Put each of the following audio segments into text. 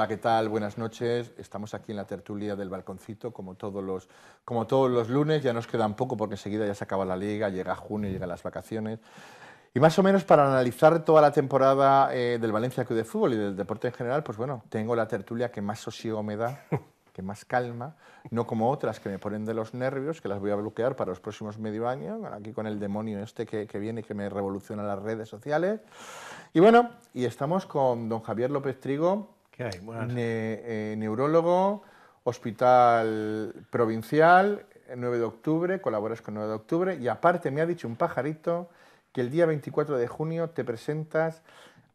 Hola, ¿qué tal? Buenas noches. Estamos aquí en la tertulia del balconcito, como todos los, como todos los lunes. Ya nos quedan poco porque enseguida ya se acaba la liga, llega junio, llegan las vacaciones. Y más o menos para analizar toda la temporada eh, del Valencia Club de Fútbol y del deporte en general, pues bueno, tengo la tertulia que más sosiego me da, que más calma, no como otras que me ponen de los nervios, que las voy a bloquear para los próximos medio año, aquí con el demonio este que, que viene y que me revoluciona las redes sociales. Y bueno, y estamos con don Javier López Trigo, eh, neurólogo, hospital provincial, 9 de octubre, colaboras con 9 de octubre, y aparte me ha dicho un pajarito que el día 24 de junio te presentas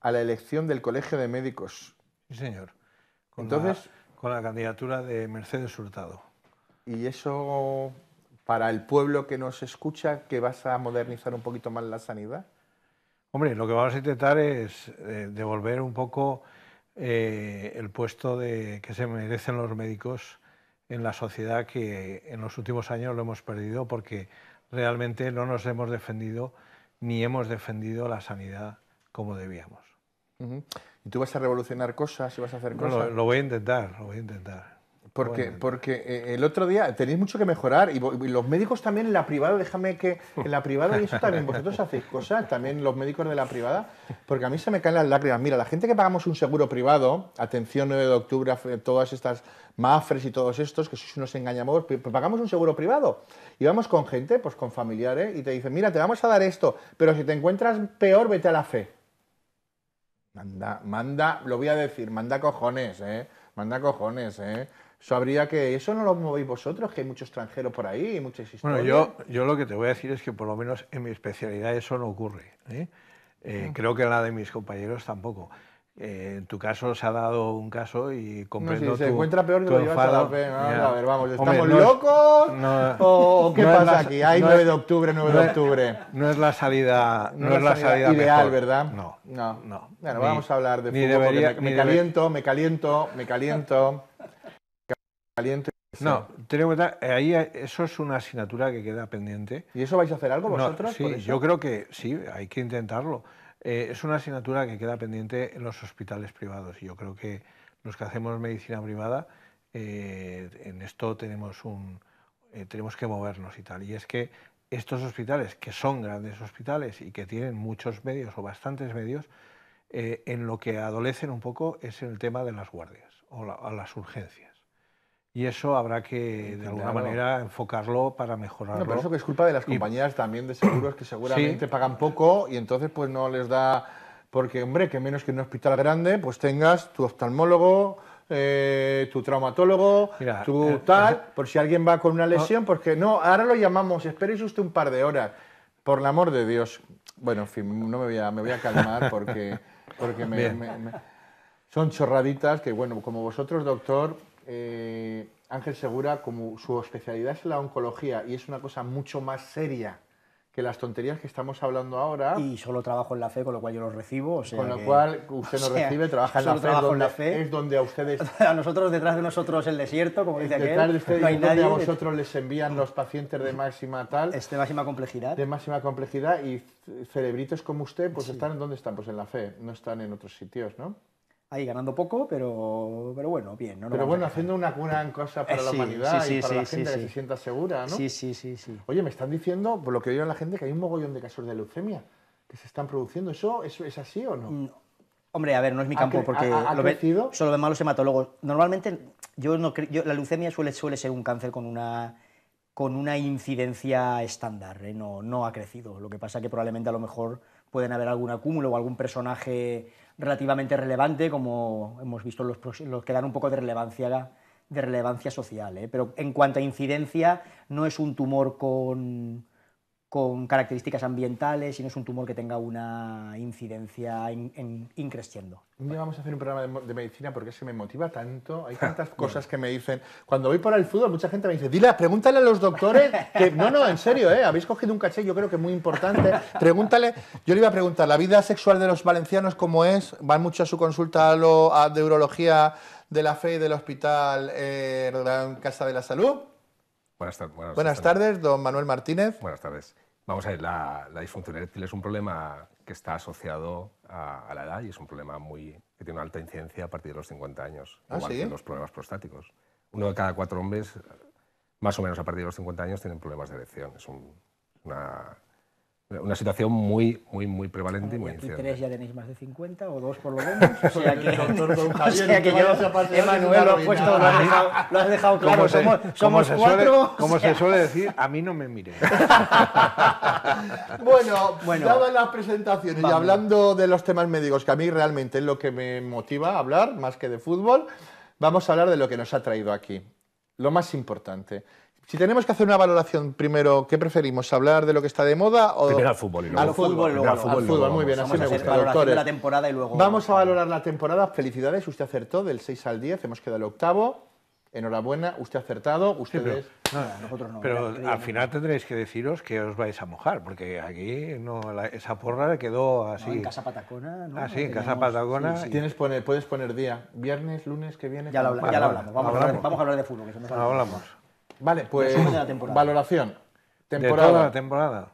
a la elección del Colegio de Médicos. Sí, señor. Con Entonces... con la candidatura de Mercedes Hurtado. ¿Y eso para el pueblo que nos escucha, que vas a modernizar un poquito más la sanidad? Hombre, lo que vamos a intentar es eh, devolver un poco eh, el puesto de, que se merecen los médicos en la sociedad que en los últimos años lo hemos perdido porque realmente no nos hemos defendido ni hemos defendido la sanidad como debíamos. ¿Y tú vas a revolucionar cosas y vas a hacer cosas? lo voy a intentar, lo voy a intentar. Porque, porque eh, el otro día tenéis mucho que mejorar y, los médicos también en la privada, déjame que en la privada y eso también, vosotros hacéis cosas, también los médicos de la privada, porque a mí se me caen las lágrimas. Mira, la gente que pagamos un seguro privado, atención 9 de octubre, todas estas mafres y todos estos, que si unos engañamos, pues pagamos un seguro privado y vamos con gente, pues con familiares, y te dicen, mira, te vamos a dar esto, pero si te encuentras peor, vete a la fe. Manda, manda, lo voy a decir, manda cojones, ¿eh? Manda cojones, ¿eh? habría que eso no lo movéis vosotros, que hay muchos extranjeros por ahí y muchas historias. Bueno, yo, yo lo que te voy a decir es que por lo menos en mi especialidad eso no ocurre. ¿eh? Eh, creo que en la de mis compañeros tampoco. Eh, en tu caso se ha dado un caso y comprendo no, se encuentra peor, tu enfado. A ver, vamos, ¿estamos locos? ¿O qué pasa aquí? Hay 9 de octubre, 9 de octubre. No es la salida, no, es la salida, ideal, ¿verdad? No, no. no. Bueno, vamos a hablar de fútbol, me, caliento, me caliento, me caliento. caliente. No, tenemos eh, ahí eh, eso es una asignatura que queda pendiente. ¿Y eso vais a hacer algo vosotros? sí, yo creo que sí, hay que intentarlo. Eh, es una asignatura que queda pendiente en los hospitales privados. Yo creo que los que hacemos medicina privada, en esto tenemos, un, tenemos que movernos y tal. Y es que estos hospitales, que son grandes hospitales y que tienen muchos medios o bastantes medios, en lo que adolecen un poco es el tema de las guardias o a las urgencias. Y eso habrá que, de alguna manera, enfocarlo para mejorarlo. No, pero eso que es culpa de las compañías también de seguros que seguramente pagan poco y entonces pues no les da... Porque, hombre, que menos que en un hospital grande, pues tengas tu oftalmólogo, eh, tu traumatólogo, tu eh, eh, tal, por si alguien va con una lesión, porque no, ahora lo llamamos, esperéis usted un par de horas, por el amor de Dios. Bueno, en fin, no me voy a, me voy a calmar porque, porque son chorraditas que, bueno, como vosotros, doctor, eh, Ángel Segura, como su especialidad es la oncología y es una cosa mucho más seria que las tonterías que estamos hablando ahora. Y solo trabajo en la fe, con lo cual yo los recibo. con lo cual usted nos recibe, trabaja en la, fe, Es donde a ustedes. a nosotros, detrás de nosotros, el desierto, como dice detrás aquel. donde a vosotros les envían los pacientes de máxima tal. de máxima complejidad. De máxima complejidad y cerebritos como usted, pues están están donde están, pues en la fe, no están en otros sitios, ¿no? ahí ganando poco, pero, pero bueno, bien. pero bueno, haciendo una, gran cosa eh, para la humanidad sí, sí, y para la gente que se sienta segura, ¿no? Sí, sí, sí, sí. Oye, me están diciendo, por lo que oyen la gente, que hay un mogollón de casos de leucemia que se están produciendo. ¿Eso, eso es así o no? Mm, hombre, a ver, no es mi campo, porque ¿ha, lo ve, solo de malos hematólogos. Normalmente, yo no yo, la leucemia suele, suele ser un cáncer con una con una incidencia estándar, ¿eh? no, no ha crecido. Lo que pasa es que probablemente a lo mejor pueden haber algún acúmulo o algún personaje relativamente relevante, como hemos visto los, que dan un poco de relevancia, de relevancia social. ¿eh? Pero en cuanto a incidencia, no es un tumor con con características ambientales y no es un tumor que tenga una incidencia increciendo. un día vamos a hacer un programa de, medicina porque se me motiva tanto. Hay tantas cosas que me dicen. Cuando voy por el fútbol, mucha gente me dice, dile, pregúntale a los doctores que... No, no, en serio, ¿eh? Habéis cogido un caché, yo creo que es muy importante. Pregúntale... Yo le iba a preguntar, ¿la vida sexual de los valencianos cómo es? ¿Van mucho a su consulta a, lo, de urología de la fe y del hospital eh, Casa de la Salud? Buenas, tardes. buenas tardes, don Manuel Martínez. Buenas tardes. Vamos a ver, la, disfunción eréctil es un problema que está asociado a, la edad y es un problema muy, que tiene una alta incidencia a partir de los 50 años, ¿Ah, igual que los problemas prostáticos. Uno de cada cuatro hombres, más o menos a partir de los 50 años, tienen problemas de erección. Es una una situación muy, muy, muy prevalente y muy tres ya tenéis más de 50 o dos por lo menos. O sea que, que yo, Emanuel, lo, Manuel lo, has dejado, lo has dejado claro. se, somos, cuatro. suele, como se suele decir, a mí no me mire. bueno, bueno, dadas las presentaciones y hablando de los temas médicos, que a mí realmente es lo que me motiva a hablar, más que de fútbol, vamos a hablar de lo que nos ha traído aquí. Lo más importante. Si tenemos que hacer una valoración primero, ¿qué preferimos? ¿Hablar de lo que está de moda o...? Primero al fútbol y luego... Al fútbol, luego, al fútbol, muy bien, así me gusta, doctores. De la temporada y luego... Vamos a valorar la temporada, felicidades, usted acertó del 6 al 10, hemos quedado el octavo. Enhorabuena, usted ha acertado, ustedes... pero, no, nosotros no. Pero al final tendréis que deciros que os vais a mojar, porque aquí no, esa porra quedó así... en Casa Patacona, ¿no? Ah, sí, en Casa Patacona... Tienes puedes poner día, viernes, lunes, que viene... Ya lo, ya hablamos. Vamos, A hablar, de fútbol, que hablamos. Vale, pues valoración. Temporada.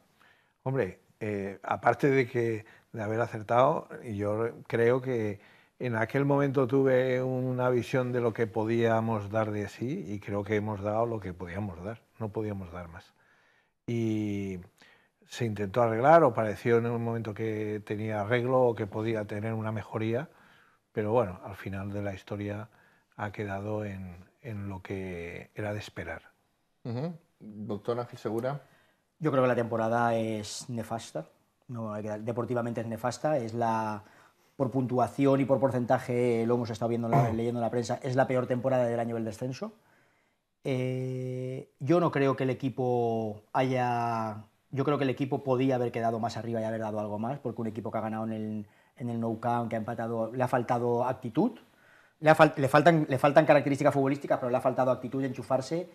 Hombre, eh, aparte de que de haber acertado, yo creo que en aquel momento tuve una visión de lo que podíamos dar de sí y creo que hemos dado lo que podíamos dar, no podíamos dar más. Y se intentó arreglar o pareció en un momento que tenía arreglo o que podía tener una mejoría, pero bueno, al final de la historia ha quedado en, en lo que era de esperar. Doctora, Segura. Yo creo que la temporada es nefasta. deportivamente es nefasta. Es la, por puntuación y por porcentaje, lo hemos estado viendo leyendo en la prensa, es la peor temporada del año del descenso. Eh, yo no creo que el equipo haya. Yo creo que el equipo podía haber quedado más arriba y haber dado algo más, porque un equipo que ha ganado en el, en el no Camp, que ha empatado, le ha faltado actitud. Le, faltan, le faltan características futbolísticas, pero le ha faltado actitud, de enchufarse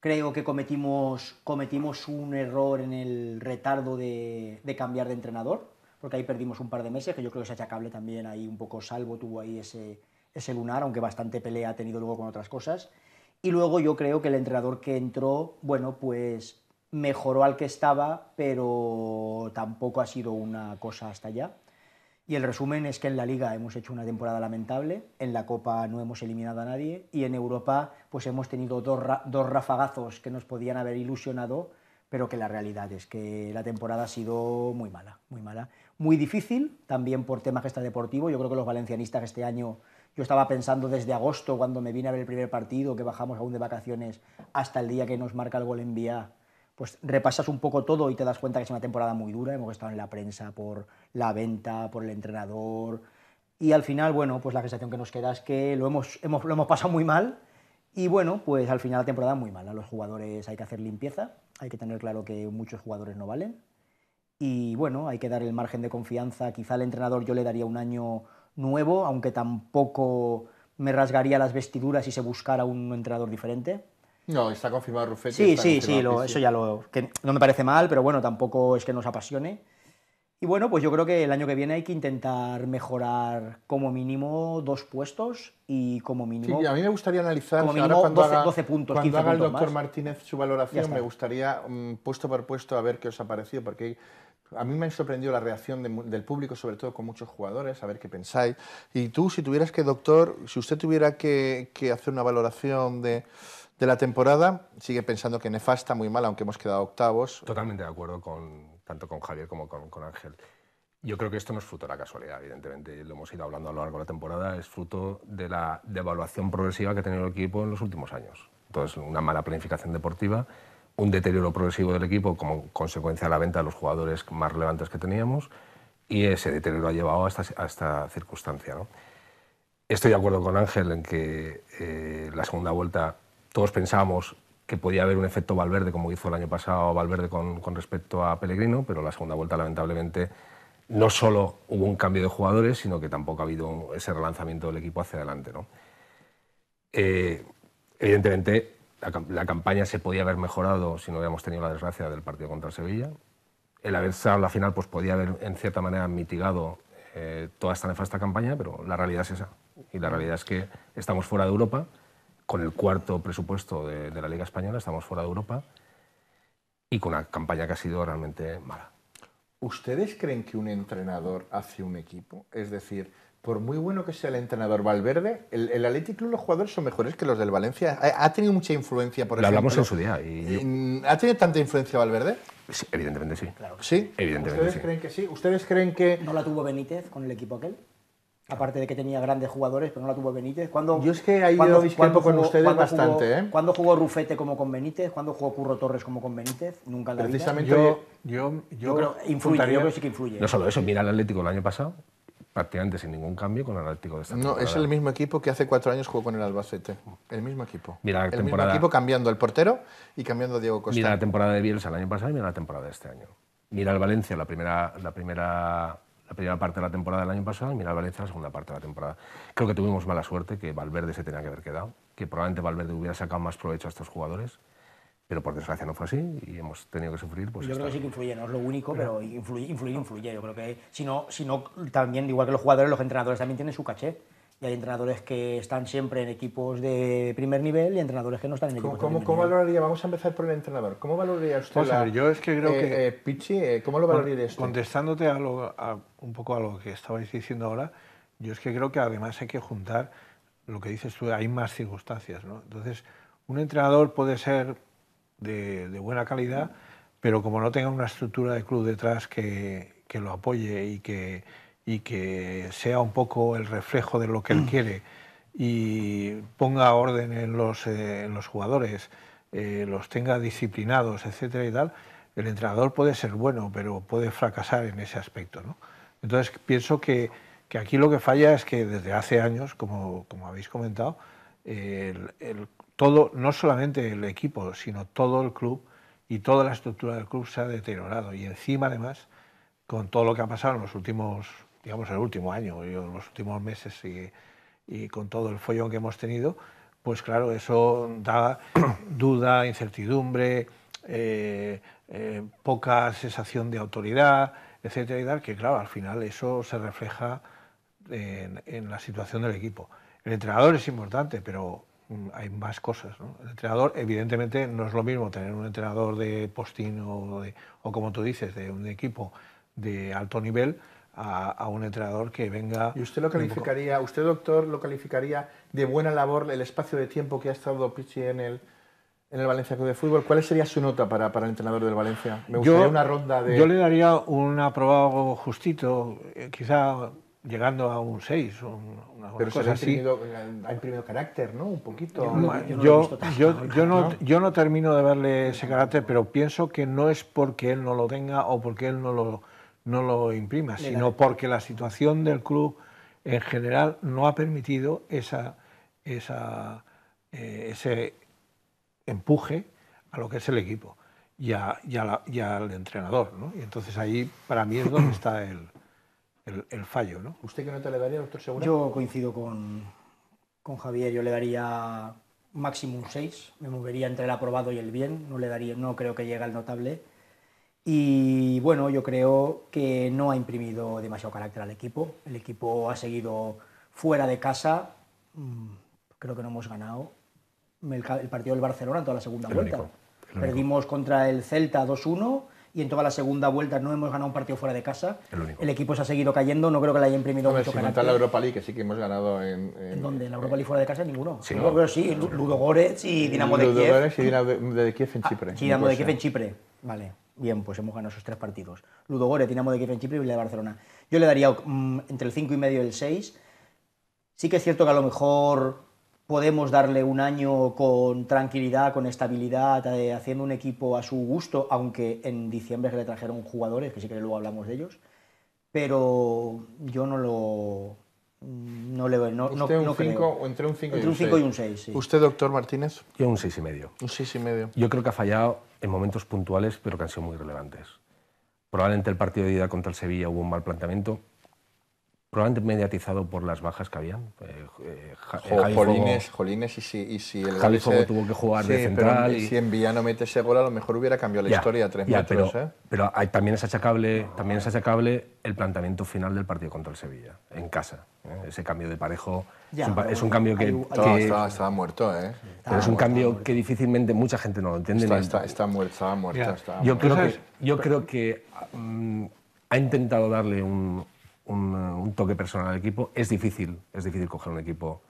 creo que cometimos, cometimos un error en el retardo de, cambiar de entrenador, porque ahí perdimos un par de meses, que yo creo que es achacable también ahí un poco salvo, tuvo ahí ese, ese lunar, aunque bastante pelea ha tenido luego con otras cosas. Y luego yo creo que el entrenador que entró, bueno, pues mejoró al que estaba, pero tampoco ha sido una cosa hasta allá. Y el resumen es que en la Liga hemos hecho una temporada lamentable, en la Copa no hemos eliminado a nadie y en Europa pues hemos tenido dos, rafagazos que nos podían haber ilusionado, pero que la realidad es que la temporada ha sido muy mala, muy mala. Muy difícil también por temas gesta deportivo. Yo creo que los valencianistas este año, yo estaba pensando desde agosto cuando me vine a ver el primer partido, que bajamos aún de vacaciones, hasta el día que nos marca el gol en vía pues repasas un poco todo y te das cuenta que es una temporada muy dura. Hemos estado en la prensa por la venta, por el entrenador. Y al final, bueno, pues la sensación que nos queda es que lo hemos, pasado muy mal. Y bueno, pues al final la temporada muy mala. A los jugadores hay que hacer limpieza, hay que tener claro que muchos jugadores no valen. Y bueno, hay que dar el margen de confianza. Quizá al entrenador yo le daría un año nuevo, aunque tampoco me rasgaría las vestiduras si se buscara un entrenador diferente no, está confirmado Ruffetti. Sí, sí, sí, eso ya lo... Que no me parece mal, pero bueno, tampoco es que nos apasione. Y bueno, pues yo creo que el año que viene hay que intentar mejorar como mínimo dos puestos y como mínimo... Sí, a mí me gustaría analizar... Como mínimo cuando 12, haga, puntos, Cuando haga el doctor Martínez su valoración, me gustaría mm, puesto por puesto a ver qué os ha parecido, porque a mí me ha sorprendido la reacción del público, sobre todo con muchos jugadores, a ver qué pensáis. Y tú, si tuvieras que, doctor, si usted tuviera que hacer una valoración de de la temporada. Sigue pensando que nefasta, muy mal, aunque hemos quedado octavos. Totalmente de acuerdo con tanto con Javier como con, con Ángel. Yo creo que esto no es fruto de la casualidad, evidentemente, lo hemos ido hablando a lo largo de la temporada, es fruto de la devaluación progresiva que ha tenido el equipo en los últimos años. Entonces, una mala planificación deportiva, un deterioro progresivo del equipo como consecuencia de la venta de los jugadores más relevantes que teníamos y ese deterioro ha llevado a esta, esta circunstancia. ¿no? Estoy de acuerdo con Ángel en que eh, la segunda vuelta todos pensábamos que podía haber un efecto Valverde, como hizo el año pasado Valverde con, respecto a Pellegrino, pero la segunda vuelta, lamentablemente, no solo hubo un cambio de jugadores, sino que tampoco ha habido ese relanzamiento del equipo hacia adelante. ¿no? Eh, evidentemente, la, campaña se podía haber mejorado si no hubiéramos tenido la desgracia del partido contra Sevilla. El haber salido a la final pues, podía haber, en cierta manera, mitigado eh, toda esta nefasta campaña, pero la realidad es esa. Y la realidad es que estamos fuera de Europa con el cuarto presupuesto de, la Liga Española, estamos fuera de Europa y con una campaña que ha sido realmente mala. ¿Ustedes creen que un entrenador hace un equipo? Es decir, por muy bueno que sea el entrenador Valverde, el, el Athletic Club, los jugadores son mejores que los del Valencia. Ha, tenido mucha influencia, por Lo ejemplo. hablamos en su día. ¿Ha tenido tanta influencia Valverde? evidentemente sí. ¿Sí? Evidentemente ¿Ustedes creen que sí? ¿Ustedes creen que...? ¿No la tuvo Benítez con el equipo aquel? Aparte de que tenía grandes jugadores, pero no la tuvo Benítez. Yo es que ahí ido yo con ustedes bastante. ¿eh? ¿Cuándo jugó Rufete como con Benítez? ¿Cuándo jugó Curro Torres como con Benítez? Nunca la Precisamente Yo, yo, creo, yo creo que sí que influye. No solo eso, mira el Atlético el año pasado, prácticamente sin ningún cambio con el Atlético de esta temporada. No, es el mismo equipo que hace cuatro años jugó con el Albacete. El mismo equipo. Mira el mismo equipo cambiando el portero y cambiando a Diego Costa. Mira la temporada de Bielsa el año pasado y mira la temporada de este año. Mira el Valencia, la primera, la primera la primera parte de la temporada del año pasado y Miral Valencia la segunda parte de la temporada. Creo que tuvimos mala suerte, que Valverde se tenía que haber quedado, que probablemente Valverde hubiera sacado más provecho a estos jugadores, pero por desgracia no fue así y hemos tenido que sufrir. Pues, yo creo que sí que influye, no es lo único, pero, influye, influye, influye. Yo creo que si no, si no, también, igual que los jugadores, los entrenadores también tienen su caché y hay entrenadores que están siempre en equipos de primer nivel y entrenadores que no están en equipos de primer ¿cómo valoraría, vamos a empezar por el entrenador, ¿cómo valoraría usted a yo es que creo eh, que... Eh, Pichi, eh, ¿cómo lo valoraría esto? Contestándote a un poco a lo que estabais diciendo ahora, yo es que creo que además hay que juntar lo que dices tú, hay más circunstancias, Entonces, un entrenador puede ser de, de buena calidad, pero como no tenga una estructura de club detrás que, que lo apoye y que y que sea un poco el reflejo de lo que él mm. quiere y ponga orden en los, eh, en los jugadores, eh, los tenga disciplinados, etcétera y tal, el entrenador puede ser bueno, pero puede fracasar en ese aspecto. ¿no? Entonces, pienso que, que, aquí lo que falla es que desde hace años, como, como habéis comentado, el, todo, no solamente el equipo, sino todo el club y toda la estructura del club se ha deteriorado. Y encima, además, con todo lo que ha pasado en los últimos digamos, el último año, en los últimos meses y, con todo el follón que hemos tenido, pues claro, eso da duda, incertidumbre, eh, eh, poca sensación de autoridad, etcétera, y que claro, al final eso se refleja en, la situación del equipo. El entrenador es importante, pero mm, hay más cosas. El entrenador, evidentemente, no es lo mismo tener un entrenador de postín o, o como tú dices, de un equipo de alto nivel, a, un entrenador que venga... ¿Y usted lo calificaría, usted doctor, lo calificaría de buena labor el espacio de tiempo que ha estado Pichi en el, en el Valencia Club de Fútbol? ¿Cuál sería su nota para, para el entrenador del Valencia? yo, una ronda de... Yo le daría un aprobado justito, eh, quizá llegando a un 6, o una Pero cosa así. ha imprimido carácter, ¿no? Un poquito. yo no termino de verle ese carácter, pero pienso que no es porque él no lo tenga o porque él no lo no lo imprima, sino porque la situación del club en general no ha permitido esa, eh, ese empuje a lo que es el equipo y, a, al entrenador. ¿no? Y entonces ahí para mí es donde está el, fallo. ¿no? ¿Usted qué nota le daría, doctor Segura? Yo coincido con, Javier, yo le daría máximo un 6, me movería entre el aprobado y el bien, no, le daría, no creo que llegue al notable y bueno, yo creo que no ha imprimido demasiado carácter al equipo. El equipo ha seguido fuera de casa. Mm, creo que no hemos ganado el, partido del Barcelona en toda la segunda vuelta. Perdimos contra el Celta 2-1 y en toda la segunda vuelta no hemos ganado un partido fuera de casa. El, equipo se ha seguido cayendo, no creo que le haya imprimido mucho mucho si carácter. la Europa League, que sí que hemos ganado en... ¿En, dónde? ¿En la Europa eh, League fuera de casa? Ninguno. Sí, Ludo pero y Dinamo de Kiev. Górez y Dinamo de Kiev en Chipre. Dinamo de Kiev en ah, Chipre, vale. Bien, pues hemos ganado esos tres partidos. Ludogore, Dinamo de Kiev en Chipre y de Barcelona. Yo le daría mm, entre el 5 y medio y el 6. Sí que es cierto que a lo mejor podemos darle un año con tranquilidad, con estabilidad, eh, haciendo un equipo a su gusto, aunque en diciembre se le trajeron jugadores, que sí que luego hablamos de ellos, pero yo no lo... Mm, no le veo, no, un 5 o Entre un 5 y, un 6. ¿Usted, doctor Martínez? Yo un 6 y medio. Un 6 y medio. Yo creo que ha fallado en momentos puntuales, pero que han sido muy relevantes. Probablemente el partido de ida contra el Sevilla hubo un mal planteamiento, probablemente mediatizado por las bajas que habían. Eh, eh, eh Jolines, Jolines, y si, el Javi tuvo que jugar de central. y... Si en Villano mete ese gol, a lo mejor hubiera cambiado la historia a tres metros. Pero, ¿eh? también, es achacable, también es achacable el planteamiento final del partido contra el Sevilla, en casa. Ese cambio de parejo es, un, cambio que... estaba, muerto, ¿eh? es un cambio que difícilmente mucha gente no lo entiende. Está, está, muerto, yo, Creo que, yo creo que ha intentado darle un, eh, un, toque personal al equipo. Es difícil, es difícil coger un equipo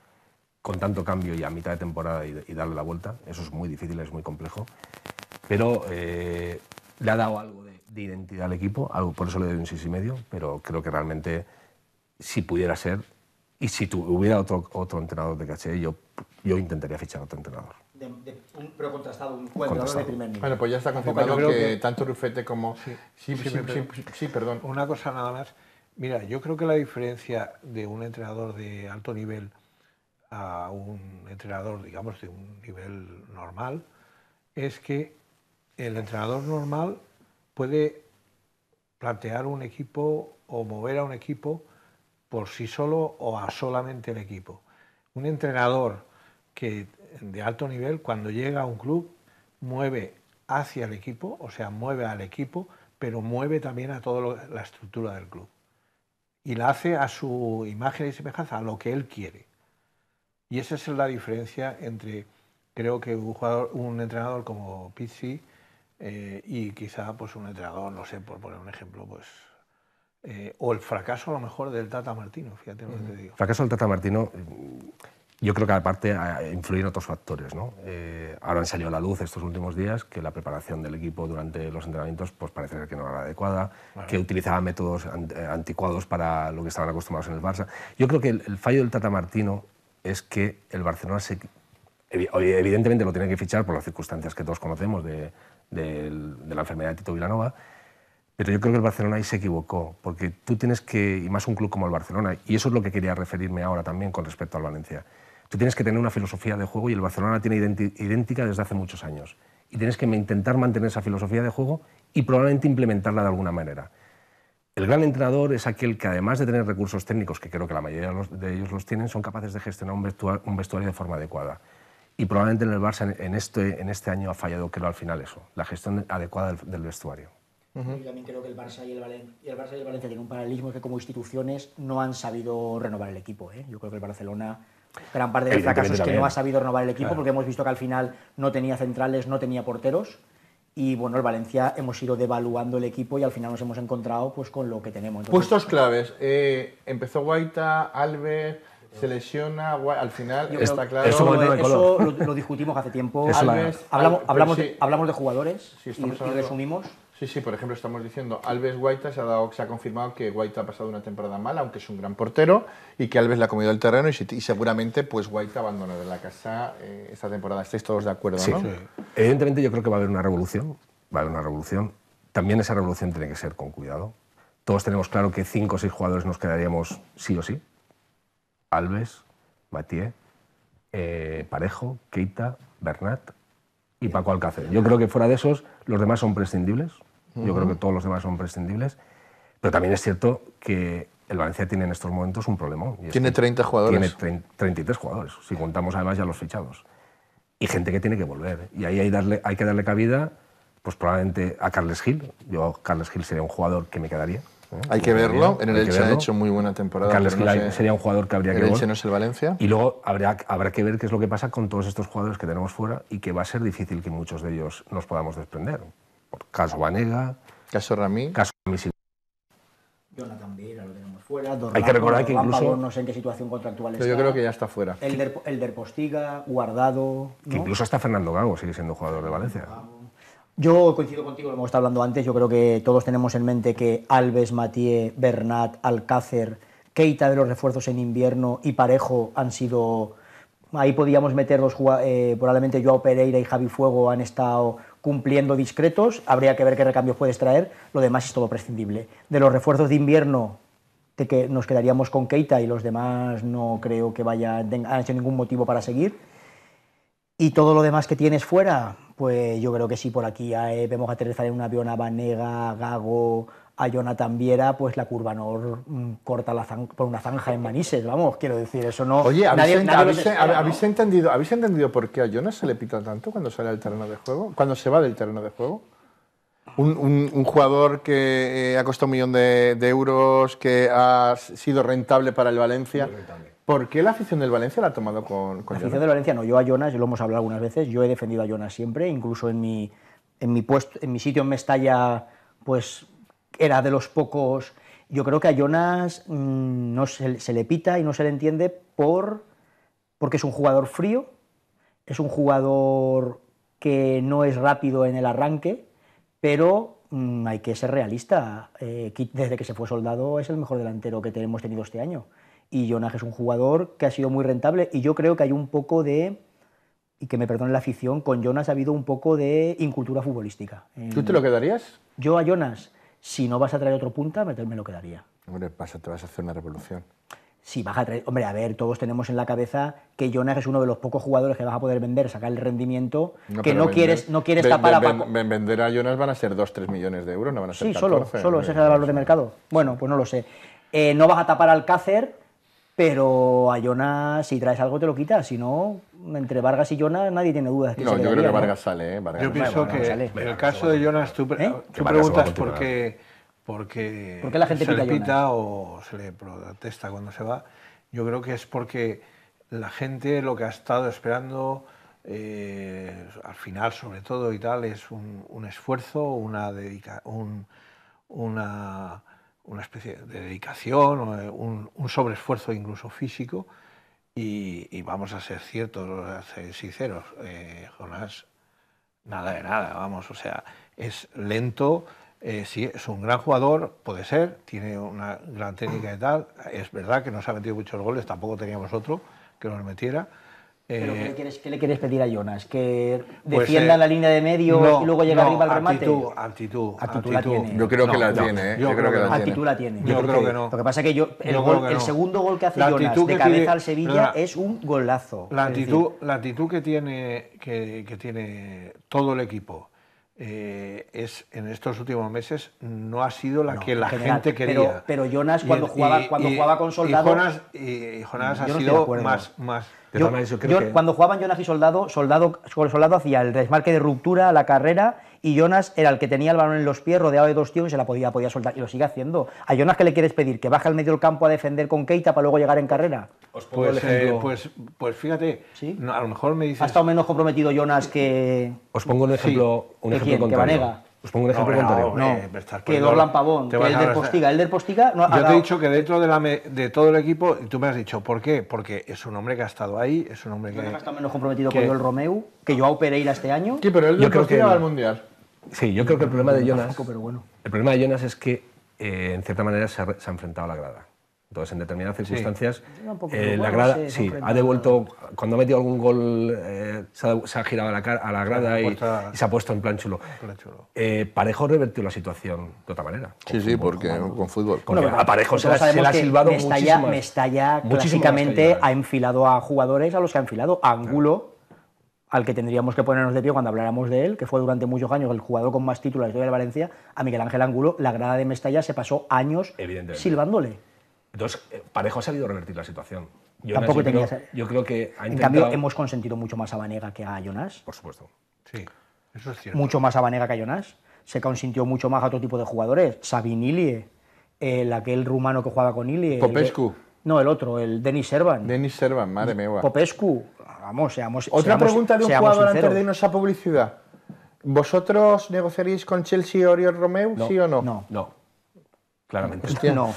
con tanto cambio y a mitad de temporada y, darle la vuelta. Eso es muy difícil, es muy complejo. Pero eh, le ha dado algo de, identidad al equipo, algo, por eso le doy un 6,5, y medio, pero creo que realmente si pudiera ser y si tuviera hubiera otro, otro entrenador de caché, yo, yo intentaría fichar a otro entrenador. De, pero contrastado, un contrastado. de primer nivel. Bueno, pues ya está confirmado que, tanto Rufete como... sí, sí, sí, perdón. Una cosa nada más. Mira, yo creo que la diferencia de un entrenador de alto nivel a un entrenador, digamos, de un nivel normal, es que el entrenador normal puede plantear un equipo o mover a un equipo por sí solo o a solamente el equipo. Un entrenador que de alto nivel, cuando llega a un club, mueve hacia el equipo, o sea, mueve al equipo, pero mueve también a toda la estructura del club y la hace a su imagen y semejanza, a lo que él quiere. Y esa es la diferencia entre, creo que un, entrenador como Pizzi eh, y quizá pues, un entrenador, no sé, por poner un ejemplo, pues eh, o el fracaso a lo mejor del Tata Martino, fíjate lo que te digo. Fracaso del Tata Martino, yo creo que aparte ah, influyen otros factores. ¿no? Eh, ahora han salido a la luz estos últimos días que la preparación del equipo durante los entrenamientos pues parece que no era adecuada, que utilizaba métodos eh, anticuados para lo que estaban acostumbrados en el Barça. Yo creo que el, fallo del Tata Martino es que el Barcelona se, evidentemente lo tiene que fichar por las circunstancias que todos conocemos de, de la enfermedad de Tito Vilanova. Pero yo creo que el Barcelona ahí se equivocó, porque tú tienes que, y más un club como el Barcelona, y eso es lo que quería referirme ahora también con respecto al Valencia, tú tienes que tener una filosofía de juego y el Barcelona tiene idéntica desde hace muchos años. Y tienes que intentar mantener esa filosofía de juego y probablemente implementarla de alguna manera. El gran entrenador es aquel que, además de tener recursos técnicos, que creo que la mayoría de ellos los tienen, son capaces de gestionar un vestuario, de forma adecuada. Y probablemente en el Barça en este, en este año ha fallado, creo, al final eso, la gestión adecuada del, vestuario. Yo también creo que el Barça y el, el Barça y el Valencia tienen un paralelismo que como instituciones no han sabido renovar el equipo. ¿eh? Yo creo que el Barcelona gran parte del fracaso es que no ha sabido renovar el equipo, porque hemos visto que al final no tenía centrales, no tenía porteros. Y bueno, el Valencia hemos ido devaluando el equipo y al final nos hemos encontrado pues con lo que tenemos. Puestos claves. Eh, empezó Guaita, Albert, se lesiona, al final está claro. Eso, lo, discutimos hace tiempo. hablamos, hablamos, de, jugadores si y resumimos. Sí, sí, por ejemplo, estamos diciendo Alves Guaita se ha, se ha confirmado que Guaita ha pasado una temporada mala, aunque es un gran portero, y que Alves le ha comido el terreno y, seguramente pues Guaita abandonará la casa eh, esta temporada. ¿Estáis todos de acuerdo? ¿no? Evidentemente yo creo que va a haber una revolución, va a haber una revolución. También esa revolución tiene que ser con cuidado. Todos tenemos claro que cinco o seis jugadores nos quedaríamos sí o sí. Alves, Matié, eh, Parejo, Keita, Bernat y Paco Alcácer. Yo creo que fuera de esos, los demás son prescindibles yo creo que todos los demás son prescindibles. Pero también es cierto que el Valencia tiene en estos momentos un problema. tiene 30 jugadores. Tiene 33 jugadores, si contamos además ya los fichados. Y gente que tiene que volver. Y ahí hay, darle, hay que darle cabida, pues probablemente a Carles Gil. Yo, Carles Gil sería un jugador que me quedaría. ¿eh? Hay que verlo. En el Elche ha hecho muy buena temporada. Carles Gil sería un jugador que habría que ver. Elche no es el Valencia. Y luego habrá que ver qué es lo que pasa con todos estos jugadores que tenemos fuera y que va a ser difícil que muchos de ellos nos podamos desprender. Caso Caso Ramí. Caso Ramí Jonathan lo tenemos fuera. Hay que recordar que incluso... no sé en qué situación contractual está. Yo creo que ya está fuera. el Postiga, Guardado... Que incluso está Fernando Gago sigue siendo jugador de Valencia. Yo coincido contigo, lo hemos estado hablando antes, yo creo que todos tenemos en mente que Alves, Matié, Bernat, Alcácer, Keita de los refuerzos en invierno y Parejo han sido... Ahí podíamos meter dos jugadores eh, probablemente Joao Pereira y Javi Fuego han estado cumpliendo discretos, habría que ver qué recambios puedes traer, lo demás es todo prescindible. De los refuerzos de invierno, de que nos quedaríamos con Keita y los demás no creo que vaya, ningún motivo para seguir. Y todo lo demás que tienes fuera, pues yo creo que sí, por aquí eh, vemos aterrizar en un avión a Gago, a Jonathan Viera, pues la curva no mm, corta por una zanja en Manises, vamos, quiero decir, eso no... Oye, ¿habéis, nadie, entendido, ¿habéis entendido por qué a Jonas se le pita tanto cuando sale del terreno de juego? Cuando se va del terreno de juego. Un, un, jugador que eh, ha costado un millón de, euros, que ha sido rentable para el Valencia. ¿Por qué la afición del Valencia la ha tomado con, con La afición del Valencia no, yo a Jonas, lo hemos hablado algunas veces, yo he defendido a Jonas siempre, incluso en mi, en mi, puesto, en mi sitio en Mestalla, pues era de los pocos. Yo creo que a Jonas mm, no se, le pita y no se le entiende por, porque es un jugador frío, es un jugador que no es rápido en el arranque, pero mm, hay que ser realista. Eh, desde que se fue soldado es el mejor delantero que hemos tenido este año. Y Jonas es un jugador que ha sido muy rentable y yo creo que hay un poco de y que me perdone la afición, con Jonas ha habido un poco de incultura futbolística. ¿Tú te lo quedarías? Yo a Jonas, si no vas a traer otro punta, me, me lo quedaría. Hombre, pasa, te vas a hacer una revolución. Sí, vas a traer. Hombre, a ver, todos tenemos en la cabeza que Jonas es uno de los pocos jugadores que vas a poder vender, sacar el rendimiento, que no quieres, no quieres tapar a Paco. vender a Jonas van a ser 2-3 millones de euros, no van a ser Sí, solo, solo, ese es el valor de mercado. Bueno, pues no lo sé. Eh, no vas a tapar al Cácer pero a Jonas, si traes algo, te lo quitas. Si no, entre Vargas y Jonas nadie tiene dudas. no, yo creo que Vargas sale. ¿eh? yo pienso que el caso de Jonas, tú, ¿Eh? preguntas por qué, la gente se le pita o se le protesta cuando se va. Yo creo que es porque la gente lo que ha estado esperando, eh, al final sobre todo y tal, es un, esfuerzo, una, dedicación. una una especie de dedicación, eh, un, un sobreesfuerzo incluso físico, y, vamos a ser ciertos, ser sinceros, eh, Jonás, nada de nada, vamos, o sea, es lento, eh, es un gran jugador, puede ser, tiene una gran técnica y tal, es verdad que nos ha metido muchos goles, tampoco teníamos otro que nos metiera, ¿Pero eh, ¿qué, le quieres, pedir a Jonas? ¿Que pues, defienda eh, la línea de medio y luego llegue arriba al remate? Actitud, actitud, La Yo creo que la tiene, Yo, creo que la tiene. Yo, creo que no. Lo que pasa es que el, segundo gol que hace Jonas de cabeza al Sevilla es un golazo. La actitud, la que, tiene, que, tiene todo el equipo. Eh, es en estos últimos meses no ha sido la que la gente quería. Pero, Jonas cuando jugaba cuando jugaba con soldados. Y Jonas, Jonas ha sido más, más yo, Cuando jugaban Jonas y Soldado, Soldado, Soldado hacía el desmarque de ruptura, a la carrera, y Jonas era el que tenía el balón en los pies, rodeado de dos tíos y se la podía, podía soltar. Y lo sigue haciendo. ¿A Jonas que le quieres pedir? ¿Que baje al medio del campo a defender con Keita para luego llegar en carrera? pues, eh, ejemplo. pues, pues fíjate, a lo mejor me Ha estado menos comprometido Jonas que. Os pongo un ejemplo, un ejemplo Que Vanega. Os pongo un ejemplo no, contrario. no, que Dorlan pavón, el del Postiga. El del Postiga Yo te he dicho que dentro de, la de todo el equipo, y tú me has dicho, ¿por qué? Porque es un hombre que ha estado ahí, es un hombre que... está menos comprometido con con el Romeu, que yo Joao Pereira este año. Sí, pero él del Postiga va al Mundial. Sí, yo creo que el problema de Jonas... El problema de Jonas es que, eh, en cierta manera, se ha enfrentado a la grada. Entonces, pues en determinadas circunstancias, eh, la grada sí, ha devuelto, cuando ha metido algún gol, eh, se, ha, girado a la, grada y, se ha puesto en plan chulo. Eh, Parejo revertió la situación de otra manera. Sí, sí, porque con, fútbol. Con Parejo se, ha silbado Mestalla, Mestalla ha enfilado a jugadores a los que ha enfilado. Ángulo, al que tendríamos que ponernos de pie cuando habláramos de él, que fue durante muchos años el jugador con más títulos de de Valencia, a Miguel Ángel Ángulo, la grada de Mestalla se pasó años silbándole. Entonces, eh, Parejo ha sabido revertir la situación. Tampoco yo tenía creo, eh, yo creo que En cambio, hemos consentido mucho más a Vanega que a Jonas. Por supuesto. Sí, eso es cierto. Mucho más a Vanega que a Jonas. Se consintió mucho más a otro tipo de jugadores. Sabinilie, el aquel rumano que jugaba con Ilie. Popescu. no, el otro, el Denis Servan. Denis Servan, madre mía. Popescu. Vamos, seamos. Otra pregunta de un jugador antes de irnos a publicidad. ¿Vosotros negociaréis con Chelsea Oriol Romeu, sí o no? No, no. Claramente. no.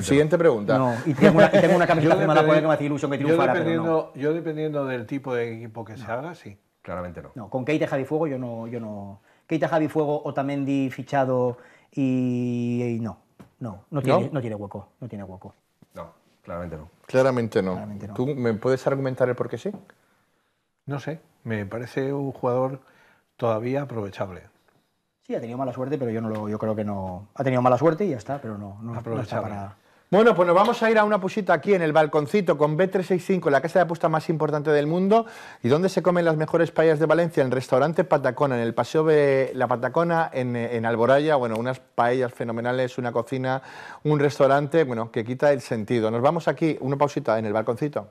Siguiente pregunta. No. Y tengo una, camiseta que me hace ilusión que triunfara, yo dependiendo, Yo dependiendo del tipo de equipo que se haga, sí. Claramente no. No, con Keita Javi Fuego yo no... Yo no... Keita Javi Fuego o Tamendi fichado y, no. No, no tiene, no tiene hueco. No tiene hueco. No, claramente no. Claramente no. Claramente no. ¿Tú me puedes argumentar el por qué sí? No sé. Me parece un jugador todavía aprovechable. Sí, ha tenido mala suerte, pero yo, no lo, yo creo que no. Ha tenido mala suerte y ya está, pero no, no, está para. Bueno, pues nos vamos a ir a una pusita aquí en el balconcito con B365, la casa de apuesta más importante del mundo, y dónde se comen las mejores paellas de Valencia, en el restaurante Patacona, en el Paseo de la Patacona, en, Alboraya, bueno, unas paellas fenomenales, una cocina, un restaurante, bueno, que quita el sentido. Nos vamos aquí, una pausita en el balconcito.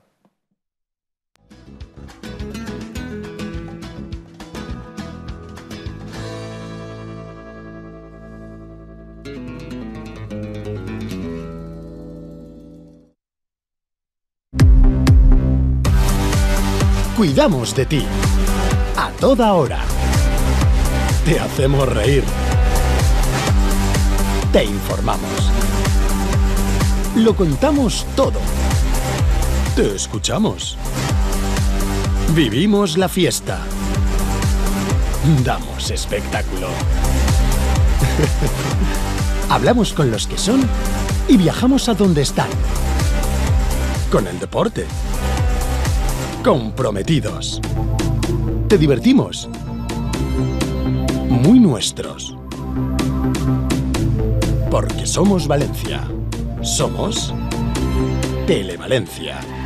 cuidamos de ti. A toda hora. Te hacemos reír. Te informamos. Lo contamos todo. Te escuchamos. Vivimos la fiesta. Damos espectáculo. Hablamos con los que son y viajamos a donde están. Con el deporte comprometidos. Te divertimos. Muy nuestros. Porque somos Valencia. Somos Televalencia.